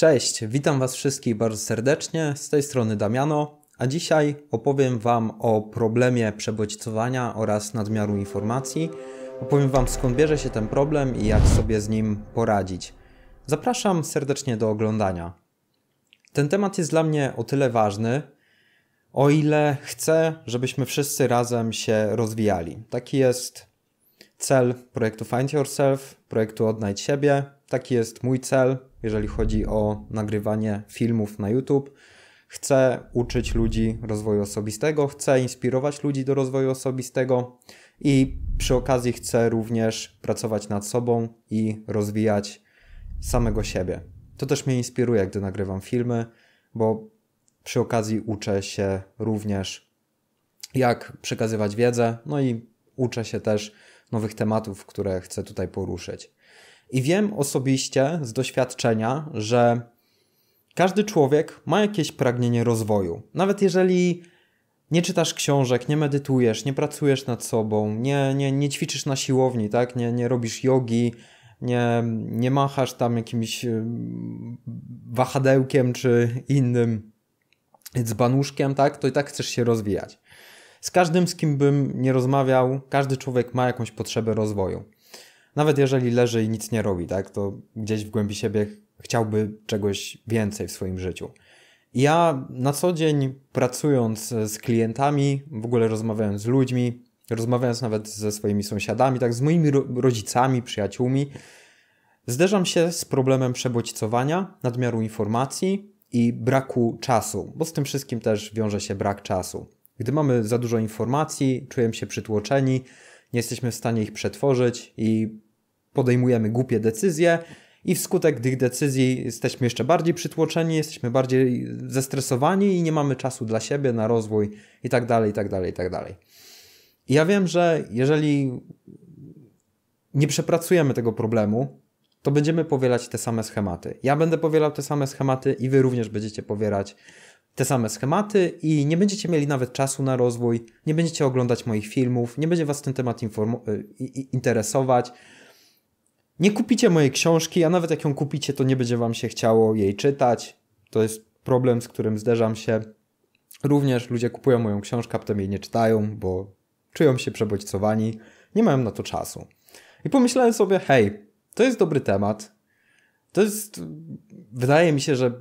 Cześć, witam Was wszystkich bardzo serdecznie. Z tej strony Damiano, a dzisiaj opowiem Wam o problemie przebodźcowania oraz nadmiaru informacji. Opowiem Wam skąd bierze się ten problem i jak sobie z nim poradzić. Zapraszam serdecznie do oglądania. Ten temat jest dla mnie o tyle ważny, o ile chcę, żebyśmy wszyscy razem się rozwijali. Taki jest cel projektu Find Yourself, projektu Odnajdź Siebie. Taki jest mój cel, jeżeli chodzi o nagrywanie filmów na YouTube. Chcę uczyć ludzi rozwoju osobistego, chcę inspirować ludzi do rozwoju osobistego i przy okazji chcę również pracować nad sobą i rozwijać samego siebie. To też mnie inspiruje, gdy nagrywam filmy, bo przy okazji uczę się również, jak przekazywać wiedzę, no i uczę się też nowych tematów, które chcę tutaj poruszyć. I wiem osobiście z doświadczenia, że każdy człowiek ma jakieś pragnienie rozwoju. Nawet jeżeli nie czytasz książek, nie medytujesz, nie pracujesz nad sobą, nie, nie, nie ćwiczysz na siłowni, tak? nie, nie robisz jogi, nie, nie machasz tam jakimś wahadełkiem czy innym dzbanuszkiem, tak? to i tak chcesz się rozwijać. Z każdym, z kim bym nie rozmawiał, każdy człowiek ma jakąś potrzebę rozwoju nawet jeżeli leży i nic nie robi, tak, to gdzieś w głębi siebie chciałby czegoś więcej w swoim życiu. Ja na co dzień pracując e, z klientami, w ogóle rozmawiając z ludźmi, rozmawiając nawet ze swoimi sąsiadami, tak z moimi rodzicami, przyjaciółmi, zderzam się z problemem przebodźcowania, nadmiaru informacji i braku czasu, bo z tym wszystkim też wiąże się brak czasu. Gdy mamy za dużo informacji, czujemy się przytłoczeni, nie jesteśmy w stanie ich przetworzyć i podejmujemy głupie decyzje i wskutek tych decyzji jesteśmy jeszcze bardziej przytłoczeni, jesteśmy bardziej zestresowani i nie mamy czasu dla siebie, na rozwój i tak dalej, i tak dalej, i tak dalej. I ja wiem, że jeżeli nie przepracujemy tego problemu, to będziemy powielać te same schematy. Ja będę powielał te same schematy i wy również będziecie powielać te same schematy i nie będziecie mieli nawet czasu na rozwój, nie będziecie oglądać moich filmów, nie będzie was ten temat e, interesować. Nie kupicie mojej książki, a nawet jak ją kupicie, to nie będzie wam się chciało jej czytać. To jest problem, z którym zderzam się. Również ludzie kupują moją książkę, a potem jej nie czytają, bo czują się przebodźcowani, nie mają na to czasu. I pomyślałem sobie, hej, to jest dobry temat. To jest, wydaje mi się, że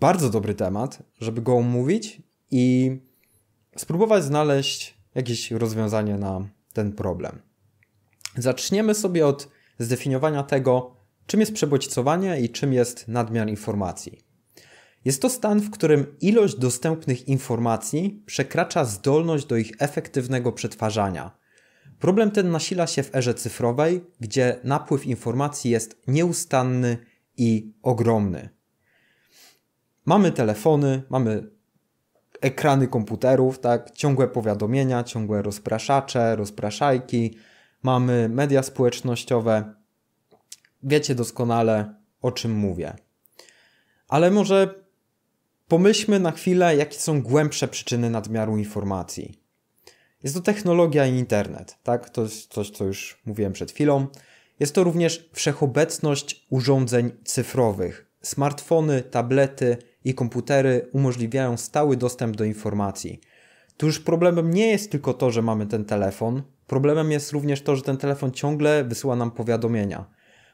bardzo dobry temat, żeby go omówić i spróbować znaleźć jakieś rozwiązanie na ten problem. Zaczniemy sobie od zdefiniowania tego, czym jest przebodźcowanie i czym jest nadmiar informacji. Jest to stan, w którym ilość dostępnych informacji przekracza zdolność do ich efektywnego przetwarzania. Problem ten nasila się w erze cyfrowej, gdzie napływ informacji jest nieustanny i ogromny mamy telefony, mamy ekrany komputerów, tak, ciągłe powiadomienia, ciągłe rozpraszacze, rozpraszajki, mamy media społecznościowe. Wiecie doskonale, o czym mówię. Ale może pomyślmy na chwilę, jakie są głębsze przyczyny nadmiaru informacji. Jest to technologia i internet, tak? To jest coś, co już mówiłem przed chwilą. Jest to również wszechobecność urządzeń cyfrowych. Smartfony, tablety, i komputery umożliwiają stały dostęp do informacji. Tu już problemem nie jest tylko to, że mamy ten telefon, problemem jest również to, że ten telefon ciągle wysyła nam powiadomienia.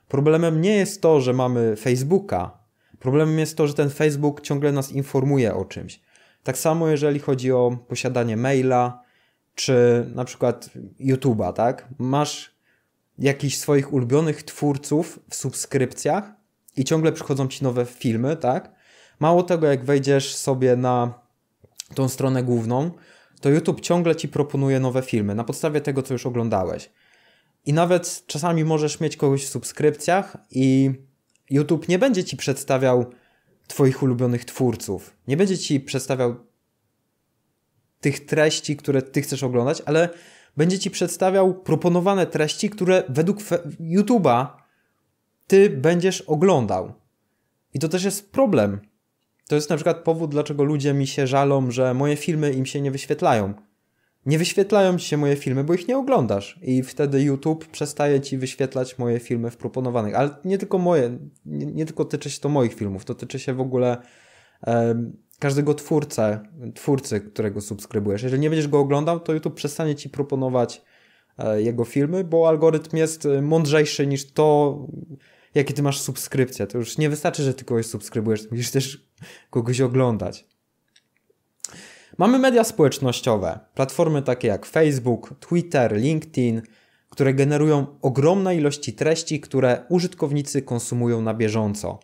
Problemem nie jest to, że mamy Facebooka, problemem jest to, że ten Facebook ciągle nas informuje o czymś. Tak samo jeżeli chodzi o posiadanie maila, czy na przykład YouTube'a, tak? Masz jakichś swoich ulubionych twórców w subskrypcjach i ciągle przychodzą ci nowe filmy, tak? Mało tego, jak wejdziesz sobie na tą stronę główną, to YouTube ciągle ci proponuje nowe filmy na podstawie tego, co już oglądałeś. I nawet czasami możesz mieć kogoś w subskrypcjach i YouTube nie będzie ci przedstawiał Twoich ulubionych twórców. Nie będzie ci przedstawiał tych treści, które Ty chcesz oglądać, ale będzie ci przedstawiał proponowane treści, które według YouTube'a Ty będziesz oglądał. I to też jest problem, to jest na przykład powód, dlaczego ludzie mi się żalą, że moje filmy im się nie wyświetlają. Nie wyświetlają ci się moje filmy, bo ich nie oglądasz. I wtedy YouTube przestaje ci wyświetlać moje filmy w proponowanych. Ale nie tylko moje, nie, nie tylko tyczy się to moich filmów, to tyczy się w ogóle e, każdego twórcę, twórcy, którego subskrybujesz. Jeżeli nie będziesz go oglądał, to YouTube przestanie ci proponować e, jego filmy, bo algorytm jest e, mądrzejszy niż to, jakie ty masz subskrypcje. To już nie wystarczy, że ty kogoś subskrybujesz, musisz też kogoś oglądać. Mamy media społecznościowe, platformy takie jak Facebook, Twitter, LinkedIn, które generują ogromne ilości treści, które użytkownicy konsumują na bieżąco.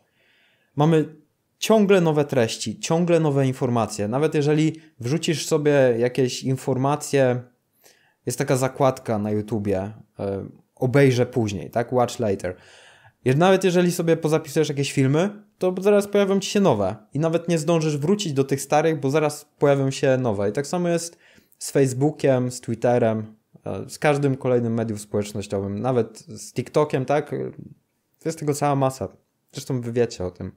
Mamy ciągle nowe treści, ciągle nowe informacje. Nawet jeżeli wrzucisz sobie jakieś informacje, jest taka zakładka na YouTubie, e, obejrzę później, tak? Watch later. Nawet jeżeli sobie pozapisujesz jakieś filmy, to zaraz pojawią ci się nowe. I nawet nie zdążysz wrócić do tych starych, bo zaraz pojawią się nowe. I tak samo jest z Facebookiem, z Twitterem, e, z każdym kolejnym medium społecznościowym, nawet z TikTokiem, tak? Jest tego cała masa. Zresztą wy wiecie o tym.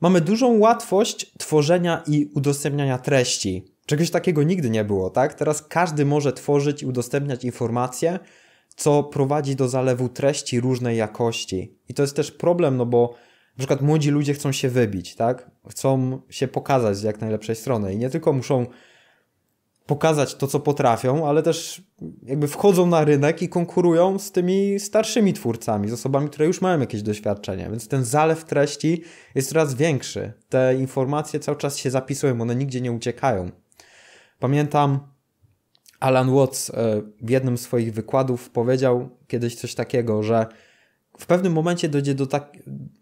Mamy dużą łatwość tworzenia i udostępniania treści. Czegoś takiego nigdy nie było, tak? Teraz każdy może tworzyć i udostępniać informacje, co prowadzi do zalewu treści różnej jakości. I to jest też problem, no bo na przykład młodzi ludzie chcą się wybić, tak? Chcą się pokazać z jak najlepszej strony i nie tylko muszą pokazać to, co potrafią, ale też jakby wchodzą na rynek i konkurują z tymi starszymi twórcami, z osobami, które już mają jakieś doświadczenie, więc ten zalew treści jest coraz większy. Te informacje cały czas się zapisują, one nigdzie nie uciekają. Pamiętam Alan Watts e, w jednym z swoich wykładów powiedział kiedyś coś takiego, że w pewnym momencie dojdzie do, tak,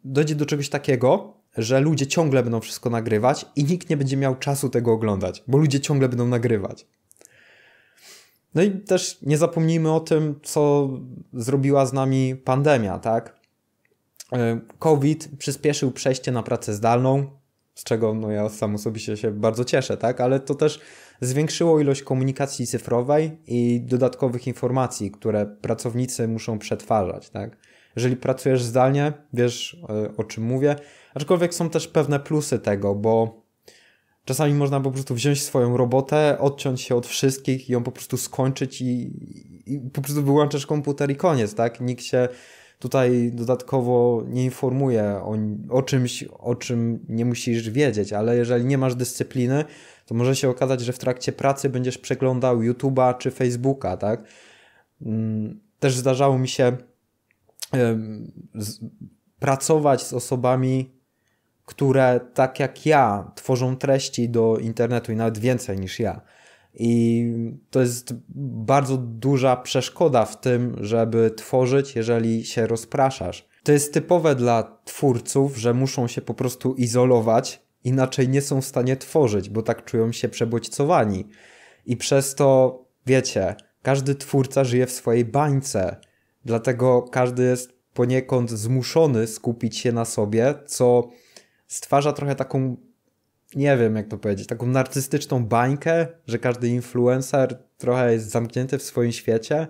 dojdzie do czegoś takiego, że ludzie ciągle będą wszystko nagrywać i nikt nie będzie miał czasu tego oglądać, bo ludzie ciągle będą nagrywać. No i też nie zapomnijmy o tym, co zrobiła z nami pandemia, tak? E, COVID przyspieszył przejście na pracę zdalną, z czego no ja sam osobiście się bardzo cieszę, tak? Ale to też zwiększyło ilość komunikacji cyfrowej i dodatkowych informacji, które pracownicy muszą przetwarzać, tak? Jeżeli pracujesz zdalnie, wiesz e, o czym mówię, aczkolwiek są też pewne plusy tego, bo czasami można po prostu wziąć swoją robotę, odciąć się od wszystkich i ją po prostu skończyć i, i po prostu wyłączasz komputer i koniec, tak? Nikt się tutaj dodatkowo nie informuje o, o czymś, o czym nie musisz wiedzieć, ale jeżeli nie masz dyscypliny, to może się okazać, że w trakcie pracy będziesz przeglądał YouTube'a czy Facebooka, tak? Mm, też zdarzało mi się pracować z osobami, które tak jak ja tworzą treści do internetu i nawet więcej niż ja. I to jest bardzo duża przeszkoda w tym, żeby tworzyć, jeżeli się rozpraszasz. To jest typowe dla twórców, że muszą się po prostu izolować, inaczej nie są w stanie tworzyć, bo tak czują się przebodźcowani. I przez to, wiecie, każdy twórca żyje w swojej bańce, dlatego każdy jest poniekąd zmuszony skupić się na sobie, co stwarza trochę taką nie wiem jak to powiedzieć, taką narcystyczną bańkę, że każdy influencer trochę jest zamknięty w swoim świecie,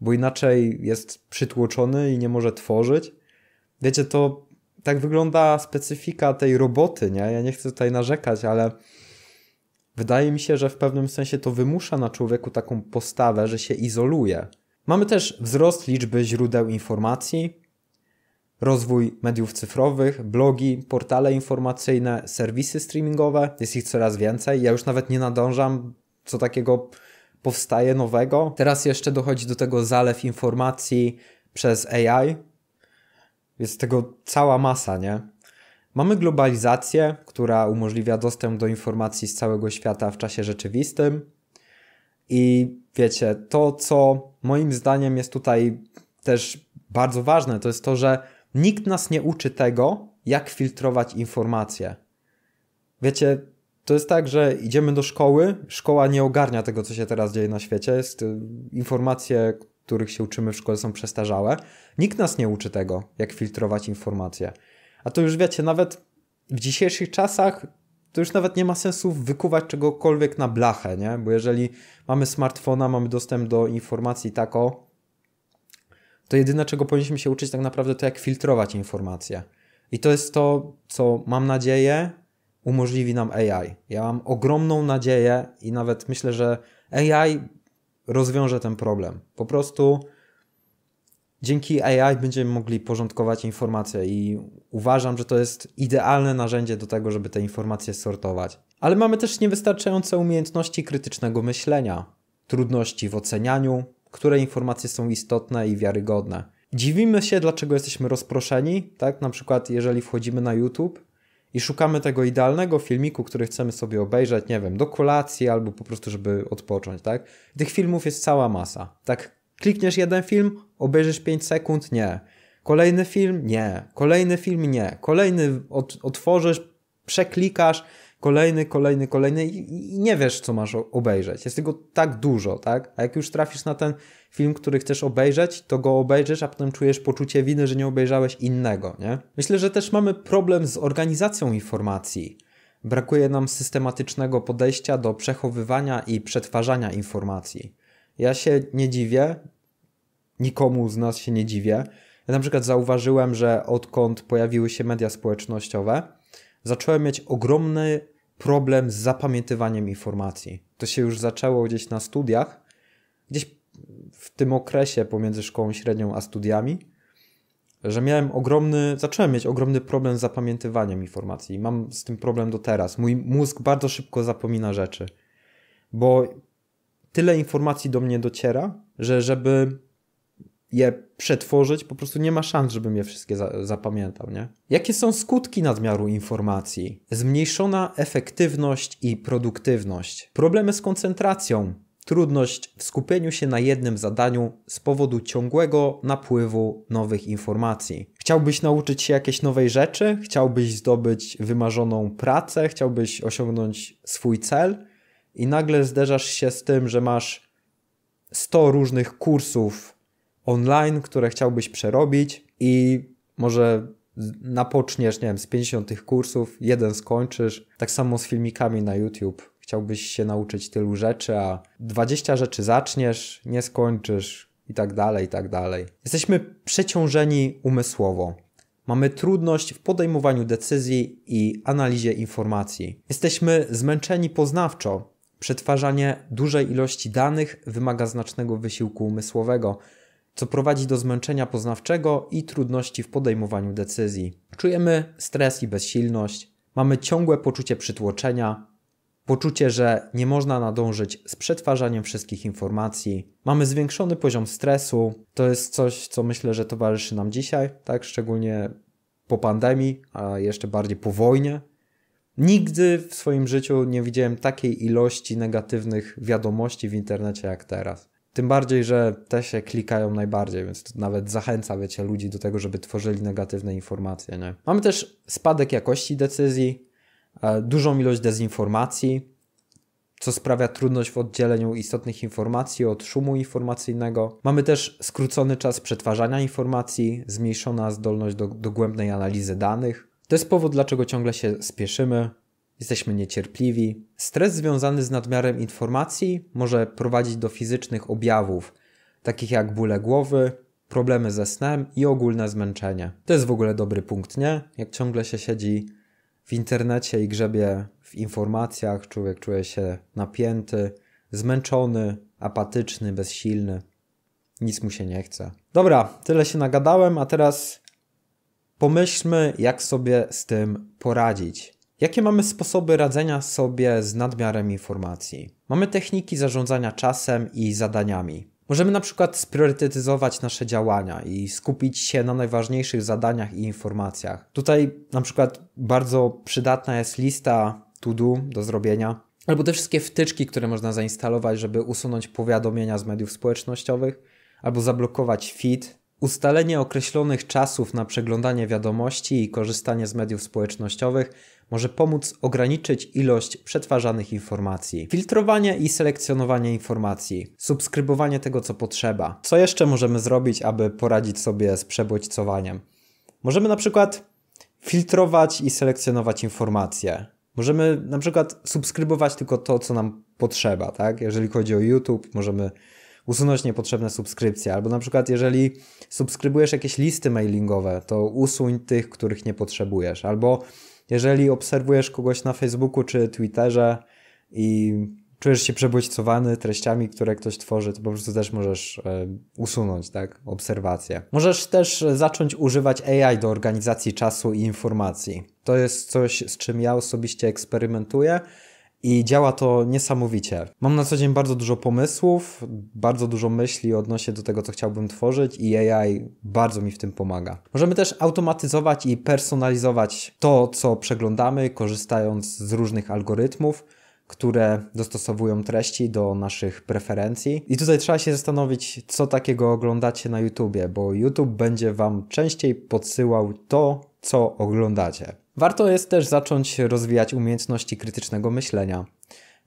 bo inaczej jest przytłoczony i nie może tworzyć. Wiecie, to tak wygląda specyfika tej roboty, nie? Ja nie chcę tutaj narzekać, ale wydaje mi się, że w pewnym sensie to wymusza na człowieku taką postawę, że się izoluje. Mamy też wzrost liczby źródeł informacji, rozwój mediów cyfrowych, blogi, portale informacyjne, serwisy streamingowe. Jest ich coraz więcej. Ja już nawet nie nadążam, co takiego powstaje nowego. Teraz jeszcze dochodzi do tego zalew informacji przez AI. Jest tego cała masa, nie? Mamy globalizację, która umożliwia dostęp do informacji z całego świata w czasie rzeczywistym. I wiecie, to co moim zdaniem jest tutaj też bardzo ważne, to jest to, że Nikt nas nie uczy tego, jak filtrować informacje. Wiecie, to jest tak, że idziemy do szkoły, szkoła nie ogarnia tego, co się teraz dzieje na świecie. Jest, y, informacje, których się uczymy w szkole, są przestarzałe. Nikt nas nie uczy tego, jak filtrować informacje. A to już wiecie, nawet w dzisiejszych czasach to już nawet nie ma sensu wykuwać czegokolwiek na blachę, nie? Bo jeżeli mamy smartfona, mamy dostęp do informacji tak o, to jedyne, czego powinniśmy się uczyć tak naprawdę, to jak filtrować informacje. I to jest to, co mam nadzieję umożliwi nam AI. Ja mam ogromną nadzieję i nawet myślę, że AI rozwiąże ten problem. Po prostu dzięki AI będziemy mogli porządkować informacje i uważam, że to jest idealne narzędzie do tego, żeby te informacje sortować. Ale mamy też niewystarczające umiejętności krytycznego myślenia, trudności w ocenianiu, które informacje są istotne i wiarygodne. Dziwimy się, dlaczego jesteśmy rozproszeni, tak? Na przykład, jeżeli wchodzimy na YouTube i szukamy tego idealnego filmiku, który chcemy sobie obejrzeć, nie wiem, do kolacji albo po prostu, żeby odpocząć, tak? Tych filmów jest cała masa. Tak, klikniesz jeden film, obejrzysz 5 sekund, nie. Kolejny film, nie. Kolejny film, nie. Kolejny otworzysz, przeklikasz kolejny, kolejny, kolejny i, i nie wiesz, co masz obejrzeć. Jest tego tak dużo, tak? A jak już trafisz na ten film, który chcesz obejrzeć, to go obejrzysz, a potem czujesz poczucie winy, że nie obejrzałeś innego, nie? Myślę, że też mamy problem z organizacją informacji. Brakuje nam systematycznego podejścia do przechowywania i przetwarzania informacji. Ja się nie dziwię, nikomu z nas się nie dziwię. Ja na przykład zauważyłem, że odkąd pojawiły się media społecznościowe, zacząłem mieć ogromny problem z zapamiętywaniem informacji. To się już zaczęło gdzieś na studiach, gdzieś w tym okresie pomiędzy szkołą średnią a studiami, że miałem ogromny, zacząłem mieć ogromny problem z zapamiętywaniem informacji. Mam z tym problem do teraz. Mój mózg bardzo szybko zapomina rzeczy, bo tyle informacji do mnie dociera, że żeby je przetworzyć, po prostu nie ma szans, żebym je wszystkie za zapamiętał, nie? Jakie są skutki nadmiaru informacji? Zmniejszona efektywność i produktywność. Problemy z koncentracją, trudność w skupieniu się na jednym zadaniu z powodu ciągłego napływu nowych informacji. Chciałbyś nauczyć się jakiejś nowej rzeczy? Chciałbyś zdobyć wymarzoną pracę? Chciałbyś osiągnąć swój cel? I nagle zderzasz się z tym, że masz 100 różnych kursów online, które chciałbyś przerobić i może napoczniesz, nie wiem, z 50 tych kursów, jeden skończysz. Tak samo z filmikami na YouTube. Chciałbyś się nauczyć tylu rzeczy, a 20 rzeczy zaczniesz, nie skończysz i tak dalej, i tak dalej. Jesteśmy przeciążeni umysłowo. Mamy trudność w podejmowaniu decyzji i analizie informacji. Jesteśmy zmęczeni poznawczo. Przetwarzanie dużej ilości danych wymaga znacznego wysiłku umysłowego, co prowadzi do zmęczenia poznawczego i trudności w podejmowaniu decyzji. Czujemy stres i bezsilność, mamy ciągłe poczucie przytłoczenia, poczucie, że nie można nadążyć z przetwarzaniem wszystkich informacji. Mamy zwiększony poziom stresu. To jest coś, co myślę, że towarzyszy nam dzisiaj, tak szczególnie po pandemii, a jeszcze bardziej po wojnie. Nigdy w swoim życiu nie widziałem takiej ilości negatywnych wiadomości w internecie jak teraz. Tym bardziej, że te się klikają najbardziej, więc to nawet zachęca, wiecie, ludzi do tego, żeby tworzyli negatywne informacje. Nie? Mamy też spadek jakości decyzji, e, dużą ilość dezinformacji, co sprawia trudność w oddzieleniu istotnych informacji od szumu informacyjnego. Mamy też skrócony czas przetwarzania informacji, zmniejszona zdolność do głębnej analizy danych. To jest powód, dlaczego ciągle się spieszymy, jesteśmy niecierpliwi. Stres związany z nadmiarem informacji może prowadzić do fizycznych objawów, takich jak bóle głowy, problemy ze snem i ogólne zmęczenie. To jest w ogóle dobry punkt, nie? Jak ciągle się siedzi w internecie i grzebie w informacjach, człowiek czuje się napięty, zmęczony, apatyczny, bezsilny. Nic mu się nie chce. Dobra, tyle się nagadałem, a teraz pomyślmy, jak sobie z tym poradzić. Jakie mamy sposoby radzenia sobie z nadmiarem informacji? Mamy techniki zarządzania czasem i zadaniami. Możemy na przykład spriorytetyzować nasze działania i skupić się na najważniejszych zadaniach i informacjach. Tutaj na przykład bardzo przydatna jest lista to do do zrobienia, albo te wszystkie wtyczki, które można zainstalować, żeby usunąć powiadomienia z mediów społecznościowych, albo zablokować feed Ustalenie określonych czasów na przeglądanie wiadomości i korzystanie z mediów społecznościowych może pomóc ograniczyć ilość przetwarzanych informacji. Filtrowanie i selekcjonowanie informacji, subskrybowanie tego co potrzeba. Co jeszcze możemy zrobić, aby poradzić sobie z przebodźcowaniem? Możemy na przykład filtrować i selekcjonować informacje. Możemy na przykład subskrybować tylko to, co nam potrzeba, tak? Jeżeli chodzi o YouTube, możemy usunąć niepotrzebne subskrypcje, albo na przykład jeżeli subskrybujesz jakieś listy mailingowe, to usuń tych, których nie potrzebujesz, albo jeżeli obserwujesz kogoś na Facebooku czy Twitterze i czujesz się przebodźcowany treściami, które ktoś tworzy, to po prostu też możesz e, usunąć, tak, obserwacje. Możesz też zacząć używać AI do organizacji czasu i informacji. To jest coś, z czym ja osobiście eksperymentuję i działa to niesamowicie. Mam na co dzień bardzo dużo pomysłów, bardzo dużo myśli odnośnie do tego, co chciałbym tworzyć i AI bardzo mi w tym pomaga. Możemy też automatyzować i personalizować to, co przeglądamy, korzystając z różnych algorytmów, które dostosowują treści do naszych preferencji. I tutaj trzeba się zastanowić, co takiego oglądacie na YouTubie, bo YouTube będzie Wam częściej podsyłał to, co oglądacie. Warto jest też zacząć rozwijać umiejętności krytycznego myślenia.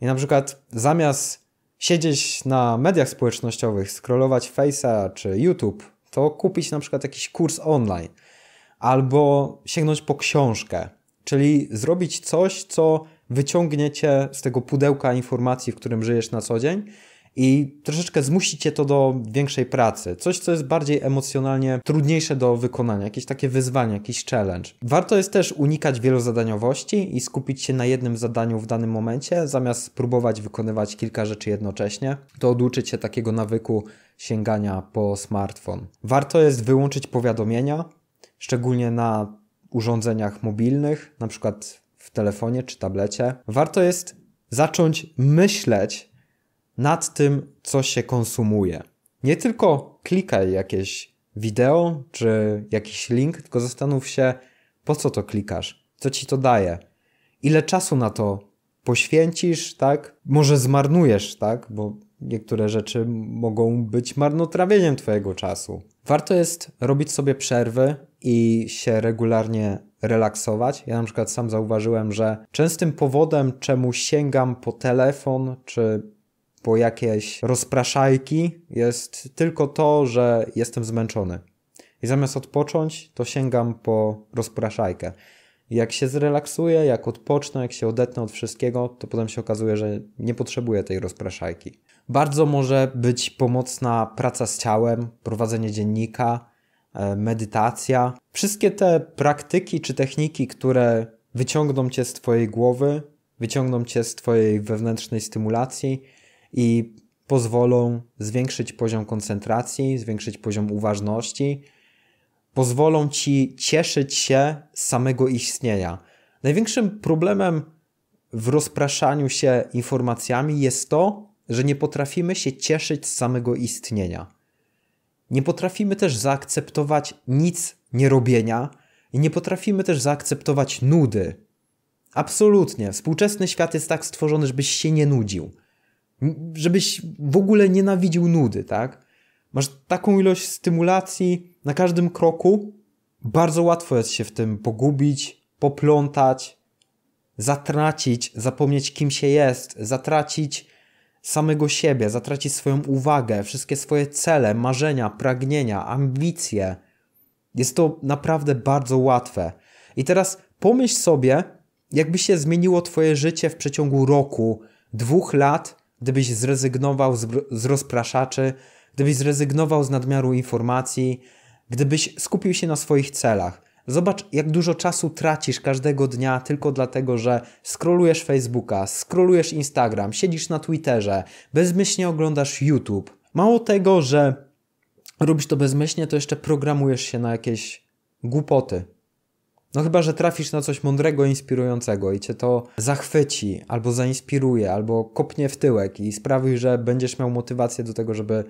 I na przykład zamiast siedzieć na mediach społecznościowych, scrollować Face'a czy YouTube, to kupić na przykład jakiś kurs online albo sięgnąć po książkę, czyli zrobić coś, co wyciągniecie z tego pudełka informacji, w którym żyjesz na co dzień i troszeczkę zmusicie to do większej pracy. Coś, co jest bardziej emocjonalnie trudniejsze do wykonania, jakieś takie wyzwanie, jakiś challenge. Warto jest też unikać wielozadaniowości i skupić się na jednym zadaniu w danym momencie, zamiast próbować wykonywać kilka rzeczy jednocześnie. To oduczyć się takiego nawyku sięgania po smartfon. Warto jest wyłączyć powiadomienia, szczególnie na urządzeniach mobilnych, na przykład w telefonie czy tablecie. Warto jest zacząć myśleć nad tym, co się konsumuje. Nie tylko klikaj jakieś wideo czy jakiś link, tylko zastanów się, po co to klikasz, co ci to daje, ile czasu na to poświęcisz, tak? Może zmarnujesz, tak? Bo niektóre rzeczy mogą być marnotrawieniem twojego czasu. Warto jest robić sobie przerwy i się regularnie relaksować. Ja na przykład sam zauważyłem, że częstym powodem, czemu sięgam po telefon czy po jakieś rozpraszajki jest tylko to, że jestem zmęczony. I zamiast odpocząć, to sięgam po rozpraszajkę. Jak się zrelaksuję, jak odpocznę, jak się odetnę od wszystkiego, to potem się okazuje, że nie potrzebuję tej rozpraszajki. Bardzo może być pomocna praca z ciałem, prowadzenie dziennika, e, medytacja. Wszystkie te praktyki czy techniki, które wyciągną cię z twojej głowy, wyciągną cię z twojej wewnętrznej stymulacji, i pozwolą zwiększyć poziom koncentracji, zwiększyć poziom uważności, pozwolą ci cieszyć się z samego istnienia. Największym problemem w rozpraszaniu się informacjami jest to, że nie potrafimy się cieszyć z samego istnienia. Nie potrafimy też zaakceptować nic nierobienia i nie potrafimy też zaakceptować nudy. Absolutnie. Współczesny świat jest tak stworzony, żebyś się nie nudził żebyś w ogóle nienawidził nudy, tak? Masz taką ilość stymulacji na każdym kroku, bardzo łatwo jest się w tym pogubić, poplątać, zatracić, zapomnieć kim się jest, zatracić samego siebie, zatracić swoją uwagę, wszystkie swoje cele, marzenia, pragnienia, ambicje. Jest to naprawdę bardzo łatwe. I teraz pomyśl sobie, jakby się zmieniło Twoje życie w przeciągu roku, dwóch lat, gdybyś zrezygnował z, z rozpraszaczy, gdybyś zrezygnował z nadmiaru informacji, gdybyś skupił się na swoich celach. Zobacz, jak dużo czasu tracisz każdego dnia tylko dlatego, że scrollujesz Facebooka, scrollujesz Instagram, siedzisz na Twitterze, bezmyślnie oglądasz YouTube. Mało tego, że robisz to bezmyślnie, to jeszcze programujesz się na jakieś głupoty. No chyba, że trafisz na coś mądrego, inspirującego i cię to zachwyci, albo zainspiruje, albo kopnie w tyłek i sprawi, że będziesz miał motywację do tego, żeby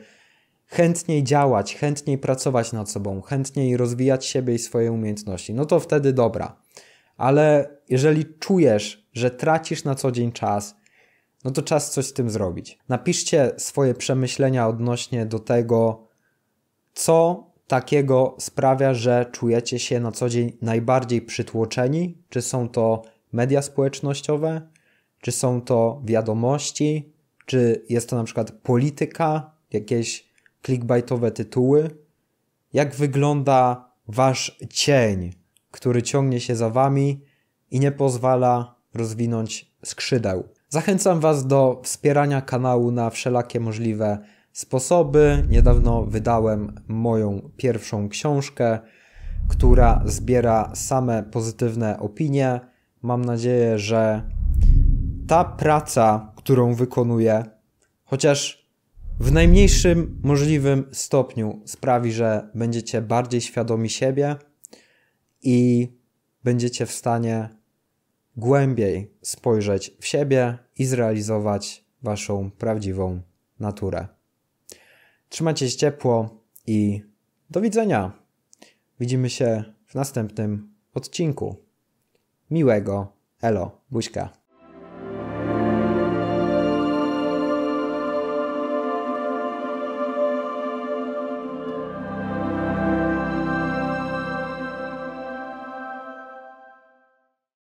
chętniej działać, chętniej pracować nad sobą, chętniej rozwijać siebie i swoje umiejętności. No to wtedy dobra. Ale jeżeli czujesz, że tracisz na co dzień czas, no to czas coś z tym zrobić. Napiszcie swoje przemyślenia odnośnie do tego, co takiego sprawia, że czujecie się na co dzień najbardziej przytłoczeni? Czy są to media społecznościowe? Czy są to wiadomości? Czy jest to na przykład polityka, jakieś clickbaitowe tytuły? Jak wygląda wasz cień, który ciągnie się za wami i nie pozwala rozwinąć skrzydeł? Zachęcam was do wspierania kanału na wszelakie możliwe sposoby. Niedawno wydałem moją pierwszą książkę, która zbiera same pozytywne opinie. Mam nadzieję, że ta praca, którą wykonuję, chociaż w najmniejszym możliwym stopniu sprawi, że będziecie bardziej świadomi siebie i będziecie w stanie głębiej spojrzeć w siebie i zrealizować waszą prawdziwą naturę. Trzymajcie się ciepło i do widzenia. Widzimy się w następnym odcinku. Miłego, elo, buźka.